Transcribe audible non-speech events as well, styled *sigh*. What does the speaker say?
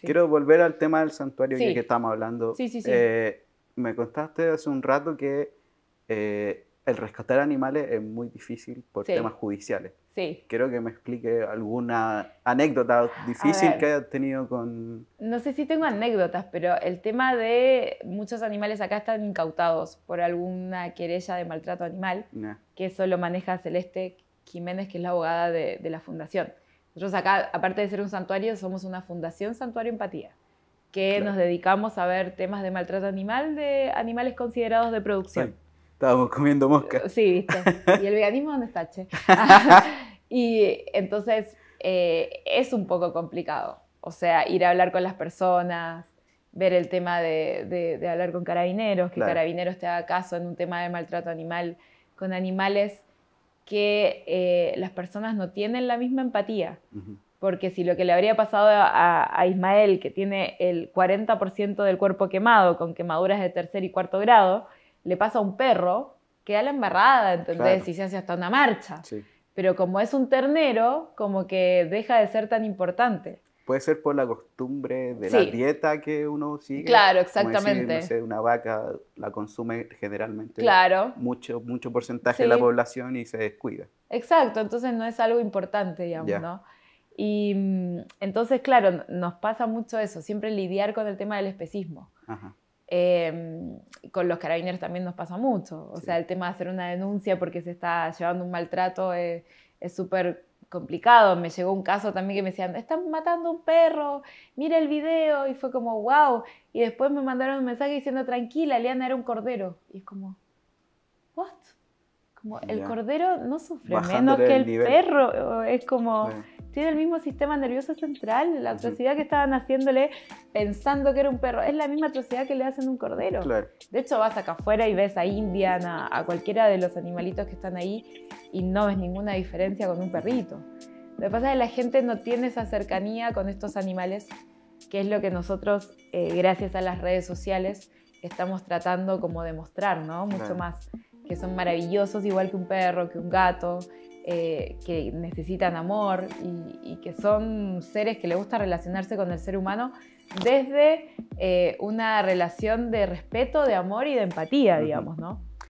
Quiero volver al tema del santuario sí. que estamos hablando. Sí, sí, sí. Eh, me contaste hace un rato que eh, el rescatar animales es muy difícil por temas judiciales. Sí. Quiero que me explique alguna anécdota difícil que hayas tenido con... No sé si tengo anécdotas, pero el tema de muchos animales acá están incautados por alguna querella de maltrato animal, que solo maneja Celeste Jiménez, que es la abogada de, de la fundación. Nosotros acá, aparte de ser un santuario, somos una fundación Santuario Empatía, que nos dedicamos a ver temas de maltrato animal de animales considerados de producción. Estábamos comiendo mosca. Sí, viste. *laughs* ¿Y el veganismo dónde está, che? *laughs* y entonces eh, es un poco complicado. O sea, ir a hablar con las personas, ver el tema de, hablar con carabineros, que carabineros te haga caso en un tema de maltrato animal con animales que eh, las personas no tienen la misma empatía. Porque si lo que le habría pasado a, Ismael, que tiene el 40% del cuerpo quemado con quemaduras de tercer y cuarto grado, le pasa a un perro, queda la embarrada, entonces si se hace hasta una marcha. Pero como es un ternero, como que deja de ser tan importante puede ser por la costumbre de la dieta que uno sigue. Claro, exactamente. Decir, una vaca la consume generalmente claro. mucho, mucho porcentaje de la población y se descuida. Exacto, entonces no es algo importante, digamos, ¿no? Y mm, entonces, claro, nos pasa mucho eso, siempre lidiar con el tema del especismo. Em, con los carabineros también nos pasa mucho, o sea, el tema de hacer una denuncia porque se está llevando un maltrato es súper complicado. Me llegó un caso también que me decían, están matando un perro, mira el video, y fue como, wow. Y después me mandaron un mensaje diciendo, tranquila, Liana era un cordero. Y es como, ¿what? Como, el cordero no sufre menos que el, perro. Es como, tiene el mismo sistema nervioso central. La atrocidad que estaban haciéndole pensando que era un perro es la misma atrocidad que le hacen a un cordero. De hecho, vas acá afuera y ves a Indian, a, cualquiera de los animalitos que están ahí y no ves ninguna diferencia con un perrito. Lo que pasa es que la gente no tiene esa cercanía con estos animales, que es lo que nosotros, eh, gracias a las redes sociales, estamos tratando como de ¿no? Mucho más que son maravillosos igual que un perro, que un gato, eh, que necesitan amor y, que son seres que les gusta relacionarse con el ser humano desde eh, una relación de respeto, de amor y de empatía, digamos, ¿no?